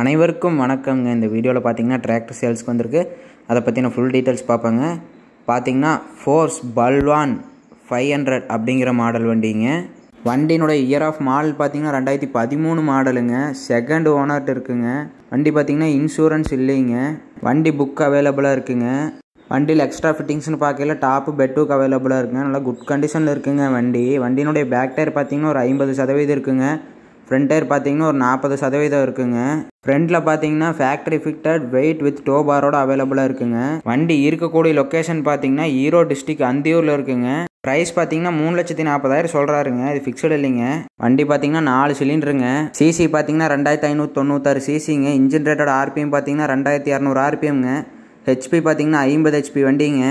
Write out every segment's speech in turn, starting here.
அனைவருக்கும் வணக்கங்க இந்த வீடியோவில் பார்த்தீங்கன்னா டிராக்டர் சேல்ஸ்க்கு வந்திருக்கு அதை பற்றின ஃபுல் டீட்டெயில்ஸ் பார்ப்பேங்க பார்த்தீங்கன்னா ஃபோர்ஸ் பல்வான் ஃபைவ் ஹண்ட்ரட் அப்படிங்கிற மாடல் வண்டிங்க வண்டியினுடைய இயர் ஆஃப் மாடல் பார்த்தீங்கன்னா ரெண்டாயிரத்தி பதிமூணு மாடலுங்க செகண்ட் ஓனர்ட் இருக்குங்க வண்டி பார்த்தீங்கன்னா இன்சூரன்ஸ் இல்லைங்க வண்டி புக் அவைலபிளாக இருக்குங்க வண்டியில் எக்ஸ்ட்ரா ஃபிட்டிங்ஸ்னு பார்க்கல டாப்பு பெட்டுக்கு அவைலபிளாக இருக்குங்க நல்லா குட் கண்டிஷனில் இருக்குங்க வண்டி வண்டியினுடைய பேக் டயர் பார்த்தீங்கன்னா ஒரு ஐம்பது சதவீதம் இருக்குங்க ஃப்ரண்ட் டயர் பார்த்தீங்கன்னா ஒரு நாற்பது சதவீதம் இருக்குங்க ஃப்ரண்ட்டில் பார்த்தீங்கன்னா factory fitted weight with tow பாரோட அவைலபிளாக இருக்குங்க வண்டி இருக்கக்கூடிய லொக்கேஷன் பார்த்தீங்கன்னா ஈரோ டிஸ்ட்ரிக் அந்தியூரில் இருக்குங்க ப்ரைஸ் பார்த்தீங்கன்னா மூணு லட்சத்தி நாற்பதாயிரம் சொல்கிறாருங்க இது ஃபிக்ஸ்டு இல்லைங்க வண்டி பார்த்தீங்கன்னா நாலு சிலிண்டருங்க சிசி பார்த்தீங்கன்னா ரெண்டாயிரத்தி ஐநூற்றி தொண்ணூத்தாறு சிசிங்க இன்ஜின் ரேட்டோட ஆர்பிஎம் பார்த்தீங்கன்னா ரெண்டாயிரத்தி இரநூறு ஆர்பிஎம்ங்க ஹெச்பி பார்த்தீங்கன்னா ஐம்பது ஹெச்பி வண்டிங்க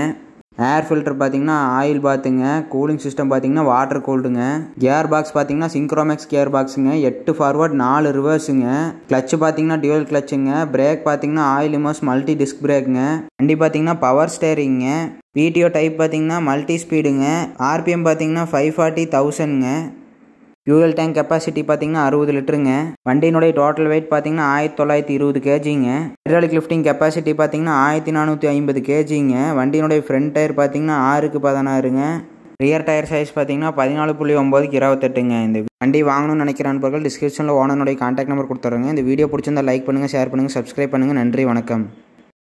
ஏர் ஃபில்டர் பார்த்தீங்கன்னா ஆயில் பார்த்துங்க கூலிங் சிஸ்டம் பார்த்தீங்கன்னா வாட்டர் கூல்டுங்க கியர் பாக்ஸ் பார்த்தீங்கன்னா சிங்க்ரோமேக்ஸ் கியர் பாக்ஸுங்க எட்டு ஃபார்வர்ட் நாலு ரிவர்ஸுங்க கிளச் பார்த்தீங்கன்னா டியூவல் கிளச்சுங்க பிரேக் பார்த்தீங்கன்னா ஆயில் இமோஸ் மல்டி டிஸ்க் பிரேக்குங்க வண்டி பார்த்தீங்கன்னா பவர் ஸ்டேரிங்க வீடியோ டைப் பார்த்தீங்கன்னா மல்டி ஸ்பீடுங்க ஆர்பிஎம் பார்த்தீங்கன்னா ஃபைவ் ஃபார்ட்டி தௌசண்ட்ங்க ஃபியூயல் டேங்க் கெப்பாசிட்டி பார்த்தீங்கன்னா அறுபது லிட்டருங்க வண்டியினுடைய டோட்டல் வெயிட் பார்த்தீங்கன்னா ஆயிரத்தி தொள்ளாயிரத்தி இருபது கேஜிங்க ஹைட்ராலிக் லிஃப்டிங் கெப்பாசிட்டி பார்த்தீங்கன்னா ஆயிரத்தி நானூற்றி ஐம்பது கேஜிங்க வண்டியினுடைய ஃப்ரண்ட் டயர் பார்த்தீங்கன்னா ஆறுக்கு பதினாறுங்க ரியர் டயர் சைஸ் பார்த்தீங்கன்னா பதினாலு புள்ளி ஒம்பதுக்கு இருபத்தெட்டுங்க இந்த வண்டி வாங்கணும்னு நினைக்கிற நண்பர்கள் டிஸ்கிரிப்ஷனில் ஓனனுடைய கான்டாக்ட் நம்பர் கொடுத்துருங்க இந்த வீடியோ பிடிச்சிருந்தா லைக் பண்ணுங்கள் ஷேர் பண்ணுங்கள் சப்ஸ்கிரைப் பண்ணுங்கள் நன்றி வணக்கம்